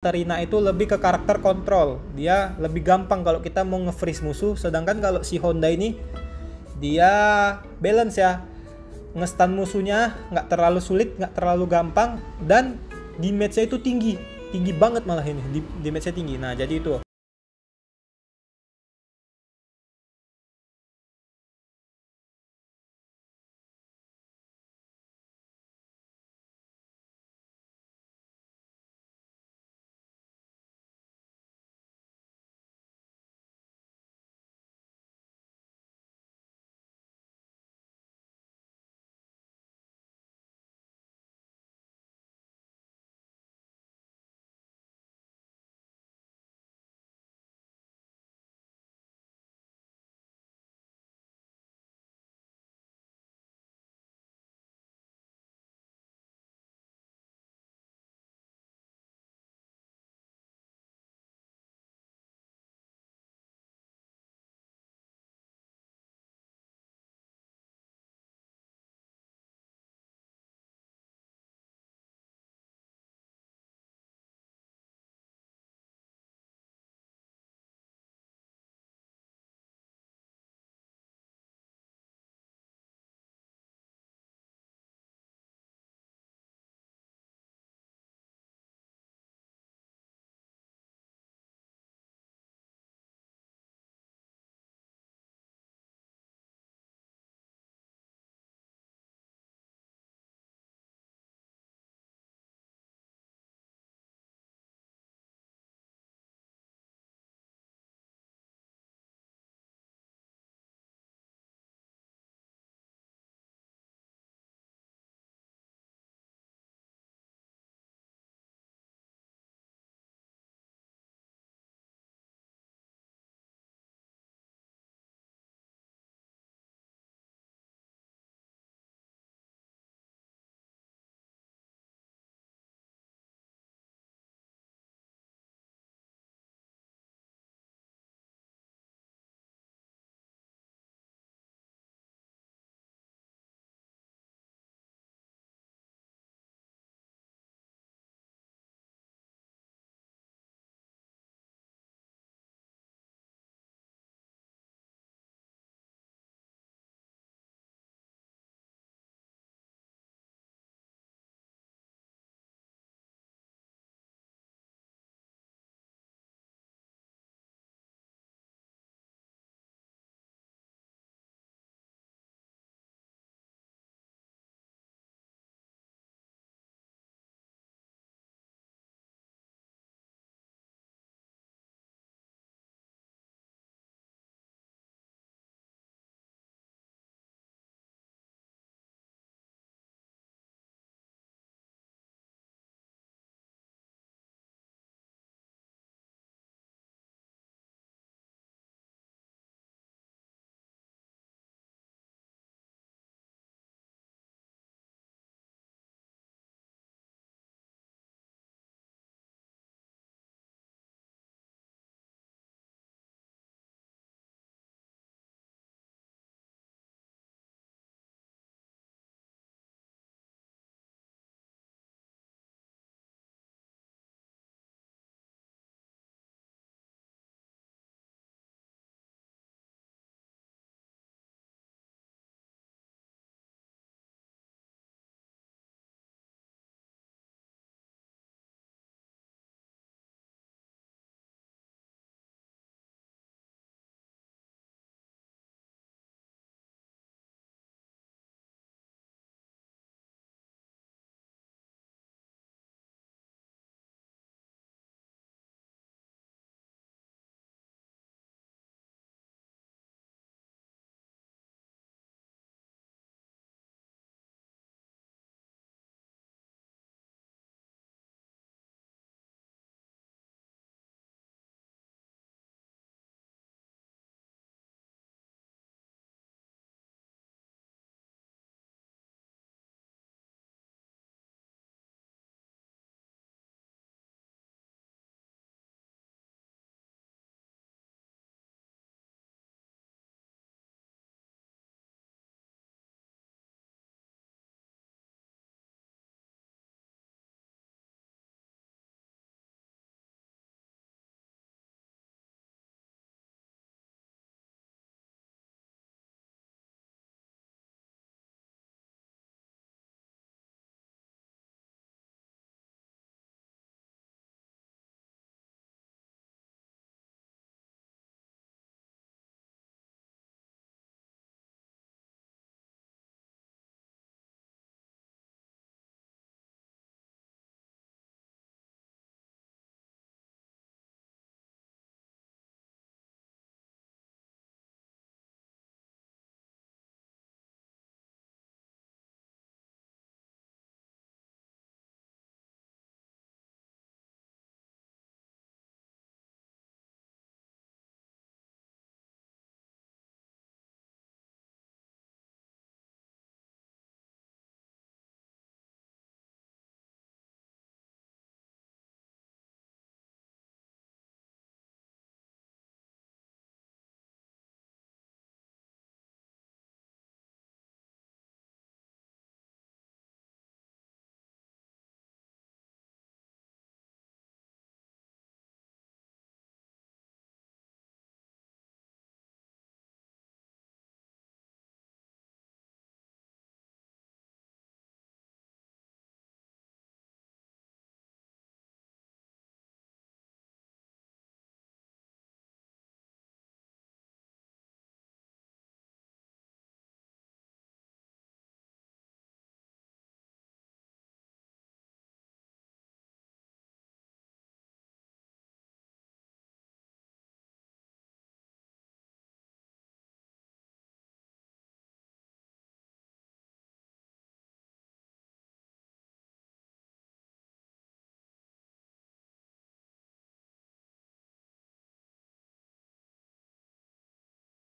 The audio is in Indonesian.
Terina itu lebih ke karakter kontrol. Dia lebih gampang kalau kita mau nge-freeze musuh. Sedangkan kalau si Honda ini dia balance ya. Ngestan musuhnya nggak terlalu sulit, nggak terlalu gampang dan damage-nya itu tinggi. Tinggi banget malah ini. Damage-nya tinggi. Nah, jadi itu.